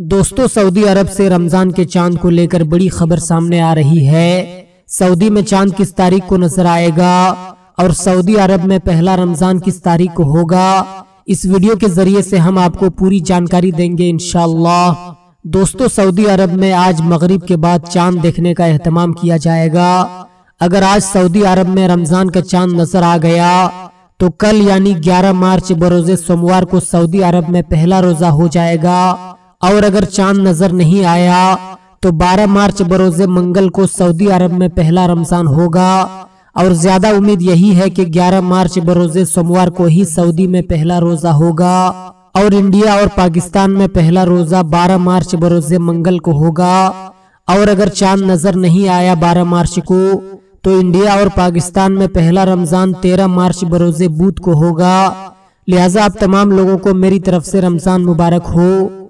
दोस्तों सऊदी अरब से रमजान के चांद को लेकर बड़ी खबर सामने आ रही है सऊदी में चांद किस तारीख को नजर आएगा और सऊदी अरब में पहला रमजान किस तारीख को होगा इस वीडियो के जरिए से हम आपको पूरी जानकारी देंगे इनशाला दोस्तों सऊदी अरब में आज मगरिब के बाद चांद देखने का एहतमाम किया जाएगा अगर आज सऊदी अरब में रमजान का चांद नजर आ गया तो कल यानी 11 मार्च बरोजे सोमवार को सऊदी अरब में पहला रोजा हो जाएगा और अगर चांद नजर नहीं आया तो 12 मार्च बरोज़ मंगल को सऊदी अरब में पहला रमजान होगा और ज्यादा उम्मीद यही है कि 11 मार्च बरोज़ सोमवार को ही सऊदी में पहला रोजा होगा और इंडिया और पाकिस्तान में पहला रोजा 12 मार्च बरोज मंगल को होगा और अगर चांद नजर नहीं आया बारह मार्च को तो इंडिया और पाकिस्तान में पहला रमजान तेरह मार्च बरोज बुध को होगा लिहाजा आप तमाम लोगों को मेरी तरफ से रमजान मुबारक हो